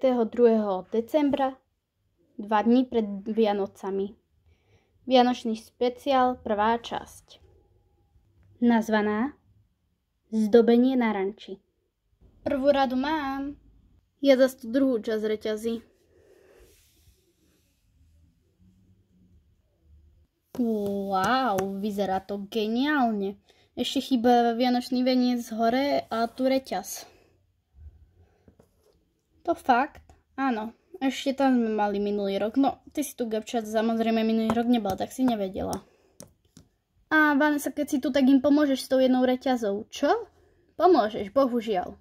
22. decembra, dva dní pred Vianocami. Vianočný špeciál, prvá časť. Nazvaná Zdobenie na ranči. Prvú radu mám. Ja zase tú druhú časť reťazy. Wow, vyzerá to geniálne. Ešte chýba vianočný veniec z hore a tu reťaz. To fakt, áno. Ešte tam sme mali minulý rok. No, ty si tu, Gabčat, samozrejme minulý rok nebola, tak si nevedela. A Vanessa, keď si tu, tak im pomôžeš s tou jednou reťazou. Čo? Pomôžeš, bohužiaľ.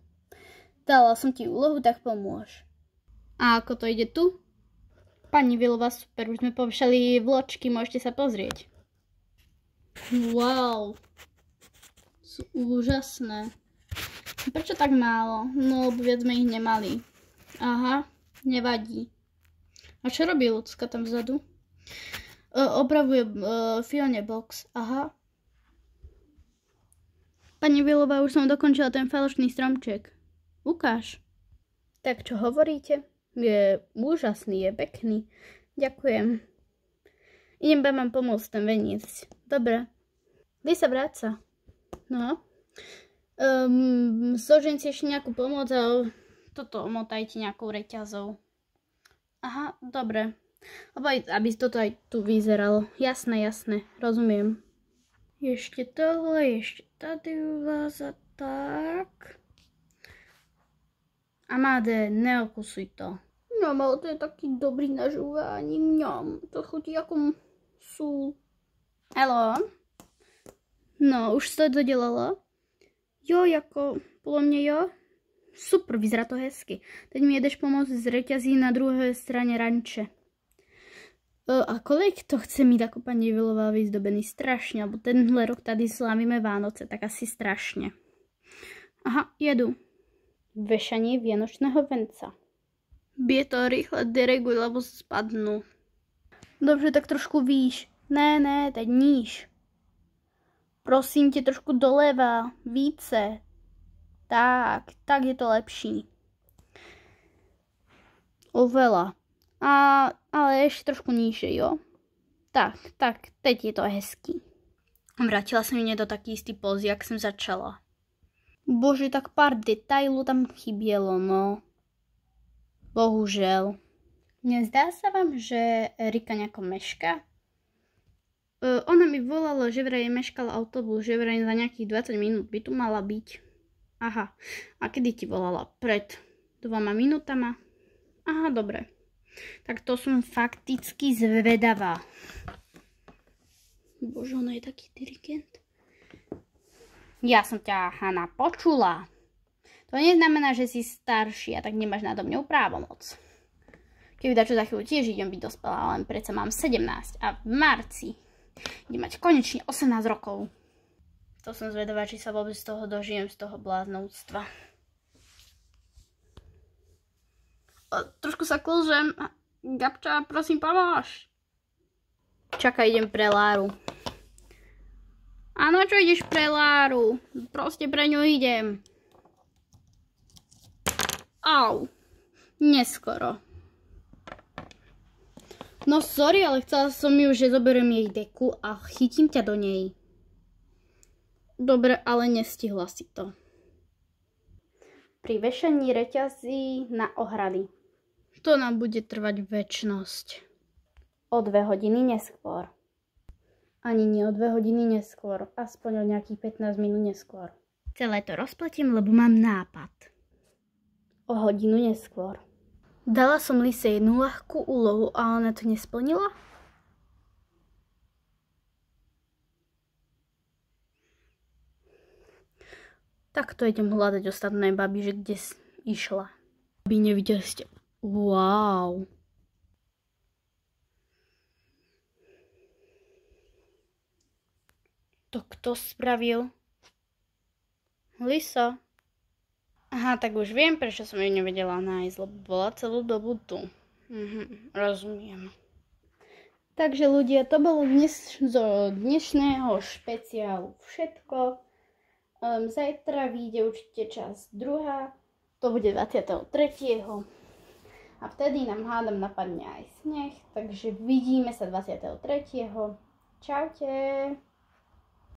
Dala som ti úlohu, tak pomôž. A ako to ide tu? Pani Vilova, super, už sme povšali vločky, môžete sa pozrieť. Wow, sú úžasné. Prečo tak málo? No, lebo viac sme ich nemali. Aha, nevadí. A čo robí ľudská tam vzadu? E, opravuje e, Fione box. Aha. Pani Vilova, už som dokončila ten falošný stromček. Ukáž. Tak čo hovoríte? Je úžasný, je pekný. Ďakujem. Idem vám pomôcť ten veniec. Dobre. Vy sa vráca. No. Um, ehm, zložím si ešte nejakú pomoc a toto omotajte nejakou reťazou. Aha, dobre. Lebo aj, aby toto aj tu vyzeralo. Jasné, jasné, rozumiem. Ešte tohle, ešte tady u vás a tak. Amade, neokusuj to. No, ale to je taký dobrý na žúvaní. Mňam, to chutí ako sú. Hello. No, už si to dodelala? Jo, ako, podľa mňa jo. Super, vyzerá to hezky. Teď mi jedeš pomôcť z reťazí na druhej strane ranče. E, a kolik to chce mít ako pani Vilová vyzdobený? Strašne, lebo tenhle rok tady slávime Vánoce, tak asi strašne. Aha, jedu. Vešanie vienočného venca. Bie to rýchle, dereguj, lebo spadnú. Dobře, tak trošku výš. Ne, ne, teď níž. Prosím tě, trošku doleva, více, tak, tak je to lepší. Oveľa. A, ale ešte trošku nižšie, jo? Tak, tak, teď je to hezký. Vrátila som mne do taký istý pozí, jak som začala. Bože, tak pár detailov tam chybielo, no. Bohužel. Nezdá sa vám, že Rika nejako meška? Uh, e, ona mi volala, že vraj meškal autobus, že vraj za nejakých 20 minút by tu mala byť. Aha, a kedy ti volala? Pred dvoma minútama? Aha, dobre. Tak to som fakticky zvedavá. Bože, ona je taký dirigent. Ja som ťa, Hanna, počula. To neznamená, že si starší a tak nemáš nado mňou právomoc. Keby dačo za chvíľu tiež idem byť dospelá, len predsa mám 17 a v marci idem mať konečne 18 rokov. To som zvedavá, či sa vôbec z toho dožijem, z toho bláznovstva. Trošku sa kľúžem. Gabča, prosím, pomôž. Čakaj, idem pre Láru. Áno, čo ideš pre Láru? Proste pre ňu idem. Au. Neskoro. No sorry, ale chcela som ju, že zoberiem jej deku a chytím ťa do nej. Dobre, ale nestihla si to. Pri vešení reťazí na ohrady. To nám bude trvať väčnosť. O dve hodiny neskôr. Ani nie o dve hodiny neskôr, aspoň o nejakých 15 minút neskôr. Celé to rozpletím, lebo mám nápad. O hodinu neskôr. Dala som Lise jednu ľahkú úlohu a ona to nesplnila? Tak to idem hľadať ostatné baby, že kde išla. Aby nevideli ste. Wow. To kto spravil? Lisa. Aha, tak už viem, prečo som ju nevedela nájsť, lebo bola celú dobu tu. Mhm, rozumiem. Takže ľudia, to bolo dnes, zo dnešného špeciálu všetko. Um, zajtra vyjde určite čas druhá, to bude 23. A vtedy nám hádam napadne aj sneh, takže vidíme sa 23. Čaute!